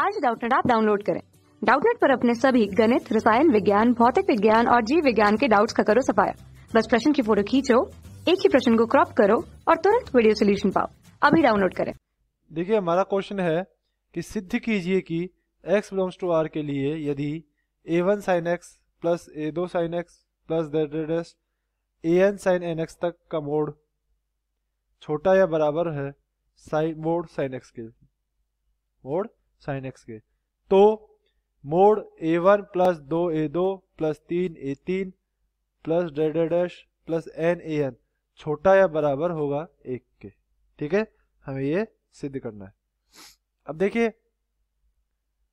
आज डाउटनेट आप डाउनलोड करें डाउटनेट पर अपने सभी गणित रसायन विज्ञान भौतिक विज्ञान और जीव विज्ञान के डाउट्स का करो सफाया बस प्रश्न की फोटो खींचो एक ही प्रश्न को क्रॉप करो और तुरंत वीडियो सोल्यूशन पाओ अभी डाउनलोड करें देखिए हमारा क्वेश्चन है कि सिद्ध कीजिए कि x बिलोंग्स टू r के लिए यदि a one sine x plus a दो sine x plus dot a n sine n x तक का मोड छोटा या बराबर है साइन मोड साइन एक्स के मोड साइन एक्स के तो मोड ए वन प्लस दो ए दो प्लस तीन ए तीन plus dot dash plus n a n छोटा या बराबर होगा एक के ठीक है हमें ये सिद्ध करना है अब देखिए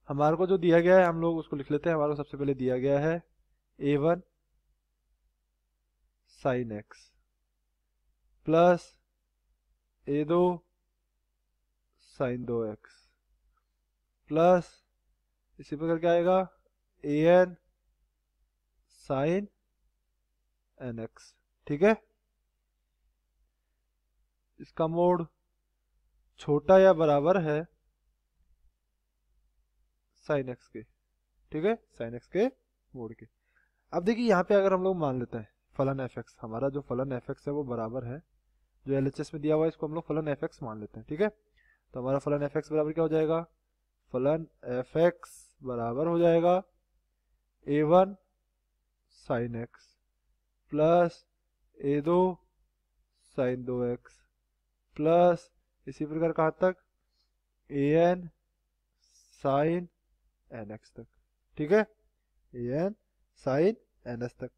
हमारे को जो दिया गया है हम लोग उसको लिख लेते हैं हमारे को सबसे पहले दिया गया है a one sine x plus a दो साइन दो एक्स प्लस इसी पर क्या आएगा a n sine n x ठीक है इसका मोड छोटा या बराबर है साइन एक्स के ठीक है साइन एक्स के मोड के अब देखिए यहाँ पे अगर हम लोग मान लेते हैं फलन एफ एक्स हमारा जो फलन एफ एक्स है वो बराबर है जो एल एच एस में दिया हुआ है इसको हम लोग फलन एफ एक्स मान लेते हैं ठीक है तो हमारा फलन एफ एक्स बराबर क्या हो जाएगा फलन एफ एक्स बराबर हो जाएगा a one sine x plus a दो साइन दो एक्स प्लस इसी प्रकार कहाँ तक a n sine n x तक ठीक है a n sine n x तक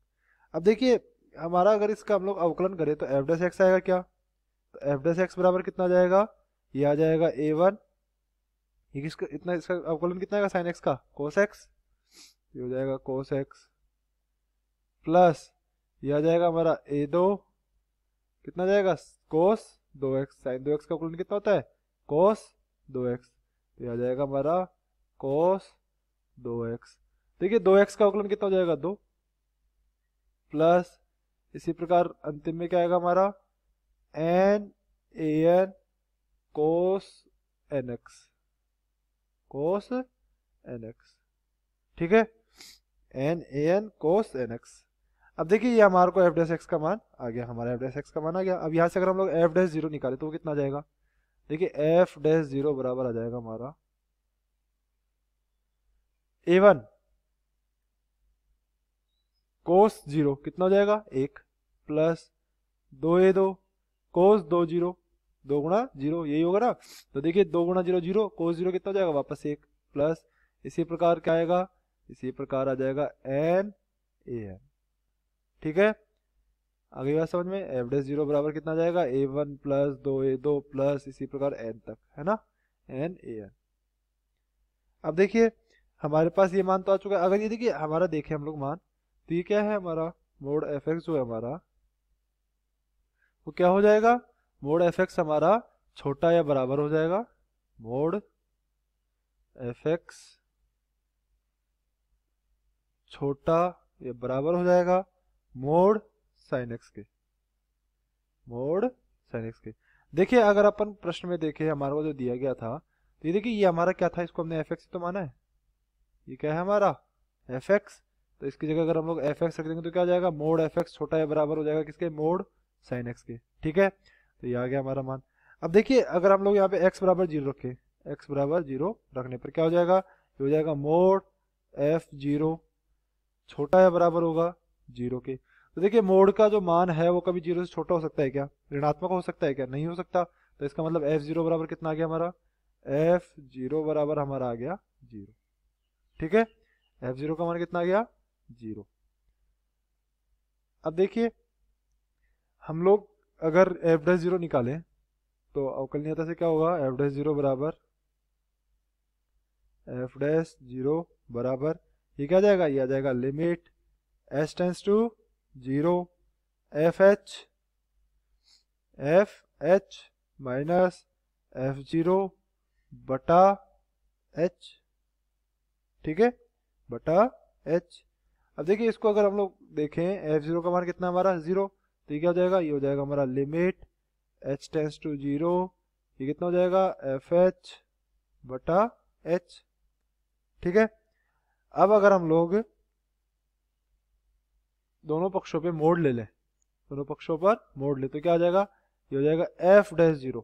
अब देखिए हमारा अगर इसका हम लोग अवकलन करें तो एफ डस एक्स आएगा क्या तो एफ डस एक्स बराबर कितना जाएगा ये आ जाएगा ए वन ये किसका इतना इसका अवकलन कितना है साइन एक्स का कोस एक्स ये हो जाएगा कोस एक्स प्लस ये आ जाएगा हमारा ए दो कितना जाएगा कोस दो एक्स साइन दो एक्स का अवकलन कितना होता है कोस दो एक्स तो यह आ जाएगा हमारा कोस दो एक्स देखिए दो एक्स का अवकलन कितना हो जाएगा दो प्लस इसी प्रकार अंतिम में क्या आएगा हमारा n a n cos n x cos n x ठीक है n a n cos n x अब देखिए ये हमारे को एफ डेस एक्स का मान आ गया हमारा एफ डेस एक्स का मान आ गया अब यहाँ से अगर हम लोग एफ डेस जीरो निकाले तो वो कितना जाएगा देखिए एफ डेस जीरो बराबर आ जाएगा हमारा ए वन कोस जीरो कितना जाएगा एक प्लस दो ए दो कोस दो जीरो दो गुणा जीरो यही होगा ना तो देखिए दो गुणा जीरो जीरो कोस जीरो कितना जाएगा वापस एक प्लस इसी प्रकार क्या आएगा इसी प्रकार आ जाएगा एन ए एन ठीक है आगे बात समझ में डे जीरो बराबर कितना जाएगा ए वन प्लस दो ए दो प्लस इसी प्रकार एन तक है ना एन ए एन अब देखिए हमारे पास ये मान तो आ चुका है अगर ये देखिए हमारा देखे हम लोग मान तो ये क्या है हमारा मोड एफ एक्स जो है हमारा वो क्या हो जाएगा मोड एफ एक्स हमारा छोटा या बराबर हो जाएगा मोड एफ एक्स छोटा या बराबर हो जाएगा मोड साइन एक्स के मोड साइन एक्स के देखिए अगर अपन प्रश्न में देखे हमारा जो दिया गया था तो ये देखिए ये हमारा क्या था इसको हमने एफ एक्स तो माना है ये क्या है हमारा एफ एक्स तो इसकी जगह अगर हम लोग एफ एक्स रख देंगे तो क्या हो जाएगा मोड एफ एक्स छोटा या बराबर हो जाएगा किसके मोड साइन एक्स के ठीक है तो ये आ गया हमारा मान अब देखिए अगर हम लोग यहाँ पे x बराबर जीरो रखें x बराबर जीरो रखने पर क्या हो जाएगा ये हो जाएगा मोड f जीरो छोटा या बराबर होगा जीरो के तो देखिए मोड का जो मान है वो कभी जीरो से छोटा हो सकता है क्या ऋणात्मक हो सकता है क्या नहीं हो सकता तो इसका मतलब एफ जीरो बराबर कितना आ गया हमारा एफ जीरो बराबर हमारा आ गया जीरो ठीक है एफ जीरो का मान कितना आ गया जीरो अब देखिए हम लोग अगर एफ डैश जीरो निकालें तो अवकलनीयता से क्या होगा एफ डैश जीरो बराबर एफ डैश जीरो बराबर ये क्या जाएगा ये आ जाएगा limit s tends to zero f h f h minus f zero बटा एच ठीक है बटा एच अब देखिए इसको अगर हम लोग देखें एफ जीरो का मान कितना हमारा जीरो तो ये क्या हो जाएगा ये हो जाएगा हमारा limit h tends to zero ये कितना हो जाएगा एफ एच बटा एच ठीक है अब अगर हम लोग दोनों पक्षों पे मोड़ ले लें दोनों पक्षों पर मोड़ ले तो क्या आ जाएगा ये हो जाएगा एफ डैश जीरो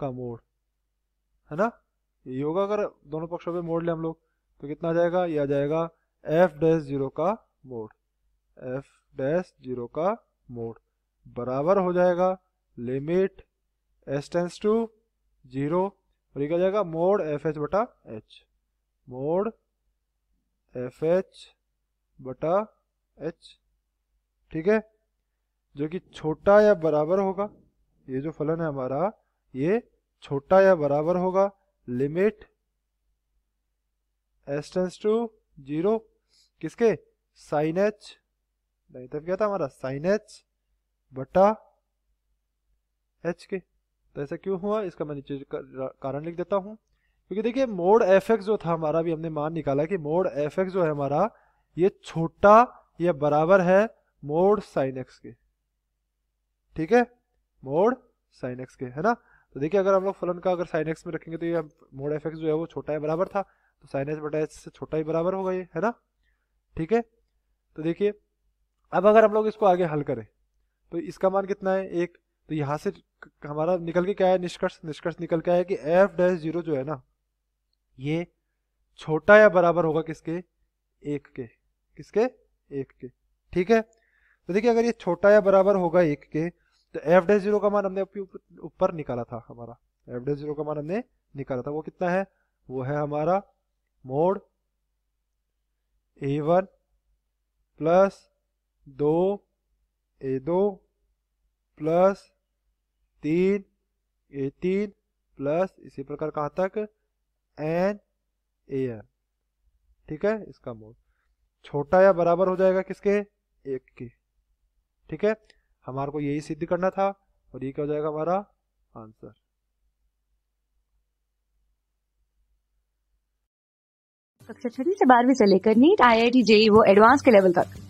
का मोड़ है ना ये होगा अगर दोनों पक्षों पे मोड़ ले हम लोग तो कितना आ जाएगा ये आ जाएगा एफ डैश जीरो का मोड़ एफ डैश जीरो का मोड बराबर हो जाएगा limit s tends to zero और ये क्या जाएगा मोड एफ एच बटा एच मोड एफ एच बटा एच ठीक है जो कि छोटा या बराबर होगा ये जो फलन है हमारा ये छोटा या बराबर होगा limit s tends to zero किसके साइन एच नहीं तब तो क्या था हमारा साइन एच बटा एच के तो ऐसा क्यों हुआ इसका मैं नीचे कारण लिख देता हूँ क्योंकि देखिए मोड एफ एक्स जो था हमारा भी हमने मान निकाला कि मोड एफ एक्स जो है हमारा ये छोटा या बराबर है मोड साइन एक्स के ठीक है मोड साइन एक्स के है ना तो देखिए अगर हम लोग फलन का अगर साइन एक्स में रखेंगे तो ये मोड एफ एक्स जो है वो छोटा या बराबर था तो साइन एच बटा एच से छोटा ही बराबर होगा ये है ना ठीक है तो देखिए अब अगर हम लोग इसको आगे हल करें तो इसका मान कितना है एक तो यहाँ से हमारा निकल के क्या है निष्कर्ष निष्कर्ष निकल के आया कि एफ डैश जीरो जो है ना ये छोटा या बराबर होगा किसके एक के किसके एक के ठीक है तो देखिए अगर ये छोटा या बराबर होगा एक के तो एफ डैश जीरो का मान हमने ऊपर निकाला था हमारा एफ डैश जीरो का मान हमने निकाला था वो कितना है वो है हमारा मोड ए वन प्लस दो ए दो प्लस तीन ए तीन प्लस इसी प्रकार कहाँ तक एन ए एन ठीक है इसका मोड छोटा या बराबर हो जाएगा किसके एक के ठीक है हमारे को यही सिद्ध करना था और ये क्या हो जाएगा हमारा आंसर कक्षा छठी से बारहवीं से लेकर NEET I I T JEE वो एडवांस के लेवल तक